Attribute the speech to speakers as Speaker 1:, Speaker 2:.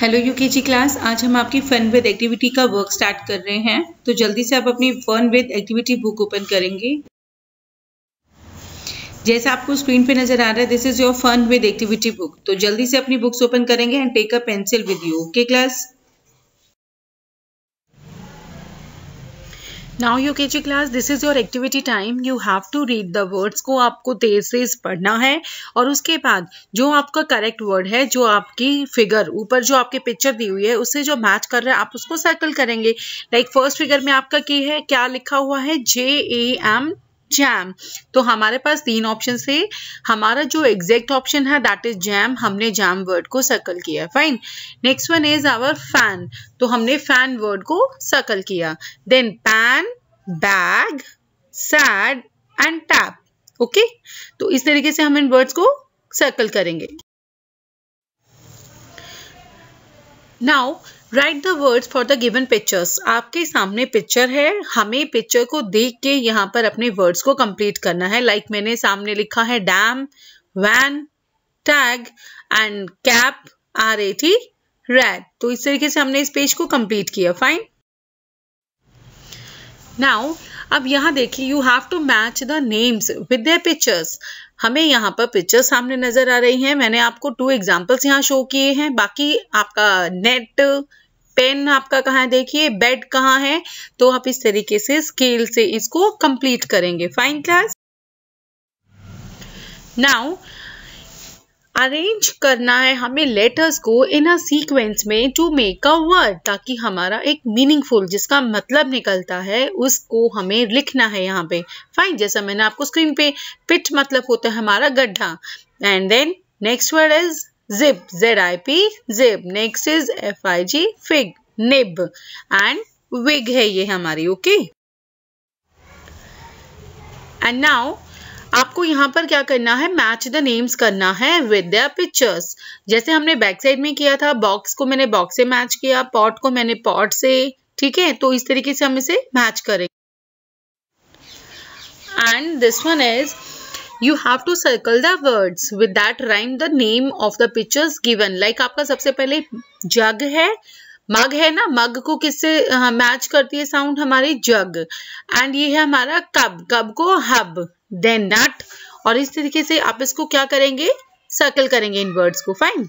Speaker 1: hello UKG class आज हम आपकी फन विद एक्टिविटी का वर्क स्टार्ट कर रहे हैं तो जल्दी से आप अपनी fun with activity book open करेंगे जैसा आपको स्क्रीन पे नजर आ रहा है this is your fun with activity book तो जल्दी से अपनी बुक्स ओपन करेंगे and take a pencil with you okay class now U K G class this is your activity time you have to read the words को आपको तेज से पढ़ना है और उसके बाद जो आपका करेक्ट वर्ड है जो आपकी फिगर ऊपर जो आपकी पिक्चर दी हुई है उससे जो मैच कर रहा है आप उसको सर्कल करेंगे लाइक फर्स्ट फिगर में आपका की है क्या लिखा हुआ है जे ए एम जैम तो हमारे पास तीन ऑप्शन है हमारा जो एग्जैक्ट ऑप्शन है दैट इज जैम हमने जैम वर्ड को सर्कल किया fine next one is our fan तो हमने फैन वर्ड को सर्कल किया then pan bag sad and tap okay तो इस तरीके से हम इन वर्ड्स को सर्कल करेंगे now write the words for the given pictures आपके सामने पिक्चर है हमें पिक्चर को देख के यहाँ पर अपने वर्ड्स को कंप्लीट करना है लाइक like मैंने सामने लिखा है dam van tag and cap R A T rat तो इस तरीके से हमने इस पेज को कंप्लीट किया फाइन नाउ अब यहाँ देखिए you have to match the names with the pictures हमें यहाँ पर पिक्चर्स सामने नजर आ रही हैं मैंने आपको टू एग्जाम्पल्स यहाँ शो किए हैं बाकी आपका नेट पेन आपका कहाँ है देखिए बेड कहाँ है तो आप इस तरीके से स्केल से इसको कंप्लीट करेंगे फाइन क्लास नाउ अरेंज करना है हमें लेटर्स को इन अ सीक्वेंस में टू मेक अ वर्ड ताकि हमारा एक मीनिंगफुल जिसका मतलब निकलता है उसको हमें लिखना है यहाँ पे फाइन जैसा मैंने आपको स्क्रीन पे पिट मतलब होता है हमारा गड्ढा and then next word is zip Z I P zip next is F I G fig nib and wig है ये हमारी ओके एंड नाउ आपको यहाँ पर क्या करना है मैच द नेम्स करना है विद द पिक्चर्स जैसे हमने बैक साइड में किया था बॉक्स को मैंने बॉक्स से मैच किया पॉट को मैंने पॉट से ठीक है तो इस तरीके से हम इसे मैच करेंगे and this one is you have to circle the words with that rhyme the name of the pictures given like आपका सबसे पहले जग है मग है ना मग को किससे मैच हाँ, करती है साउंड हमारी जग एंड ये है हमारा कब कब को हब देन नट और इस तरीके से आप इसको क्या करेंगे सर्कल करेंगे इन वर्ड्स को फाइन